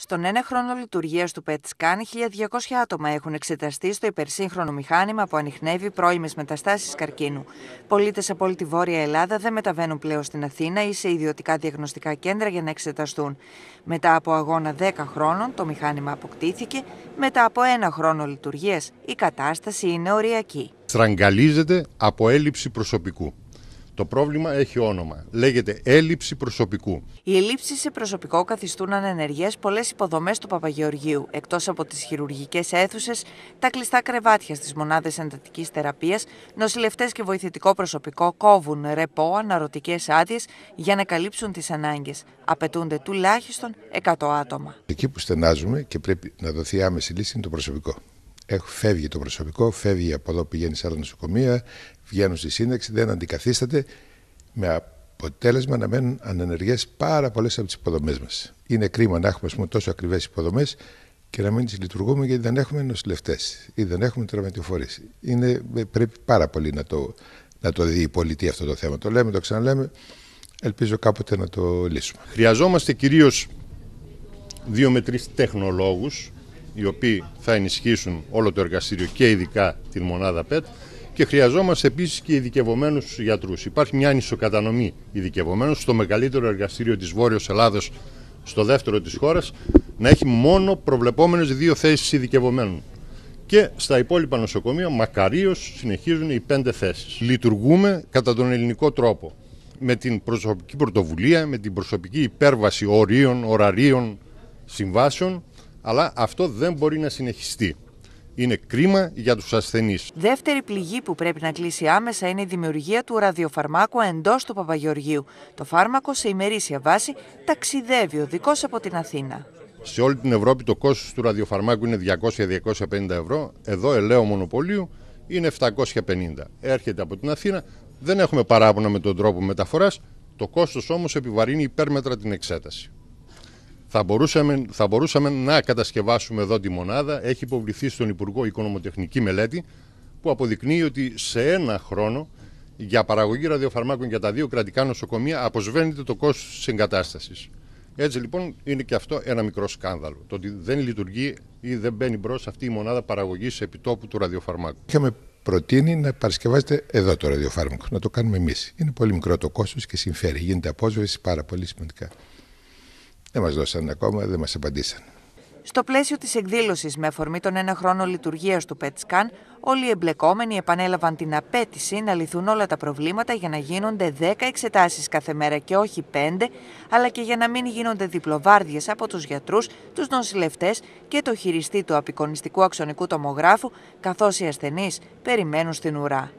Στον ένα χρόνο λειτουργίας του ΠΕΤΣΚΑΝ, 1.200 άτομα έχουν εξεταστεί στο υπερσύγχρονο μηχάνημα που ανοιχνεύει πρώιμες μεταστάσεις καρκίνου. Πολίτες από όλη τη Βόρεια Ελλάδα δεν μεταβαίνουν πλέον στην Αθήνα ή σε ιδιωτικά διαγνωστικά κέντρα για να εξεταστούν. Μετά από αγώνα 10 χρόνων, το μηχάνημα αποκτήθηκε. Μετά από ένα χρόνο λειτουργίας, η κατάσταση είναι οριακή. Στραγγαλίζεται από έλλειψη προσωπικού. Το πρόβλημα έχει όνομα. Λέγεται έλλειψη προσωπικού. Οι ελλείψει σε προσωπικό καθιστούν ανενεργέ πολλές υποδομές του Παπαγεωργίου, εκτός από τις χειρουργικές αίθουσες, τα κλειστά κρεβάτια στις μονάδες εντατικής θεραπείας, νοσηλευτές και βοηθητικό προσωπικό κόβουν ρεπό, αναρωτικές άδειες για να καλύψουν τις ανάγκες. Απαιτούνται τουλάχιστον 100 άτομα. Εκεί που στενάζουμε και πρέπει να δοθεί άμεση λύση είναι το προσωπικό φεύγει το προσωπικό, φεύγει από εδώ, πηγαίνει σε άλλα νοσοκομεία, βγαίνουν στη σύνταξη, δεν αντικαθίσταται με αποτέλεσμα να μένουν ανενεργές πάρα πολλές από τις υποδομές μας. Είναι κρίμα να έχουμε πούμε, τόσο ακριβές υποδομές και να μην τις λειτουργούμε γιατί δεν έχουμε νοσηλευτές ή δεν έχουμε τραυματιοφορεί. Ε, πρέπει πάρα πολύ να το, να το δει η πολιτεία αυτό το θέμα. Το λέμε, το ξαναλέμε. Ελπίζω κάποτε να το λύσουμε. Χρειαζόμαστε κυρίως δύο με τρεις τεχνολόγους οι οποίοι θα ενισχύσουν όλο το εργαστήριο και ειδικά την μονάδα ΠΕΤ και χρειαζόμαστε επίσης και ειδικευμένου γιατρούς. Υπάρχει μια ανισοκατανομή ειδικευμένων στο μεγαλύτερο εργαστήριο της Βόρειο Ελλάδος στο δεύτερο της χώρας, να έχει μόνο προβλεπόμενες δύο θέσεις ειδικευμένων. Και στα υπόλοιπα νοσοκομεία, μακαρίως συνεχίζουν οι πέντε θέσεις. Λειτουργούμε κατά τον ελληνικό τρόπο. Με την προσωπική πρωτοβουλία, με την προσωπική υπέρβαση ορίων, ωραρίων, συμβάσεων, αλλά αυτό δεν μπορεί να συνεχιστεί. Είναι κρίμα για τους ασθενείς. Δεύτερη πληγή που πρέπει να κλείσει άμεσα είναι η δημιουργία του ραδιοφαρμάκου εντός του Παπαγεωργίου. Το φάρμακο σε ημερήσια βάση ταξιδεύει οδικός από την Αθήνα. Σε όλη την Ευρώπη το κόστος του ραδιοφαρμάκου είναι 200-250 ευρώ. Εδώ ελαίο μονοπωλίου είναι 750. Έρχεται από την Αθήνα, δεν έχουμε παράπονα με τον τρόπο μεταφοράς. Το κόστος όμως επιβαρύνει υπέρμετρα την εξέταση. Θα μπορούσαμε, θα μπορούσαμε να κατασκευάσουμε εδώ τη μονάδα. Έχει υποβληθεί στον Υπουργό Οικονομοτεχνική μελέτη που αποδεικνύει ότι σε ένα χρόνο για παραγωγή ραδιοφαρμάκων για τα δύο κρατικά νοσοκομεία αποσβαίνεται το κόστος της εγκατάστασης. Έτσι λοιπόν είναι και αυτό ένα μικρό σκάνδαλο. Το ότι δεν λειτουργεί ή δεν μπαίνει μπρος αυτή η μονάδα παραγωγής επιτόπου του ραδιοφαρμάκου. Είχαμε προτείνει να παρασκευάζεται εδώ το ραδιοφάρμακο, να το κάνουμε εμείς. Είναι πολύ μικρό το κόστος και συμφέρει. Γίνεται απόσβεση πάρα πολύ σημαντικά. Δεν μας δώσαν ακόμα, δεν μας απαντήσαν. Στο πλαίσιο της εκδήλωσης με αφορμή τον ένα χρόνο λειτουργίας του PETSCAN, όλοι οι εμπλεκόμενοι επανέλαβαν την απέτηση να λυθούν όλα τα προβλήματα για να γίνονται 10 εξετάσεις κάθε μέρα και όχι 5, αλλά και για να μην γίνονται διπλοβάρδιες από τους γιατρούς, τους νοσηλευτές και το χειριστή του απεικονιστικού αξονικού τομογράφου, καθώς οι ασθενείς περιμένουν στην ουρά.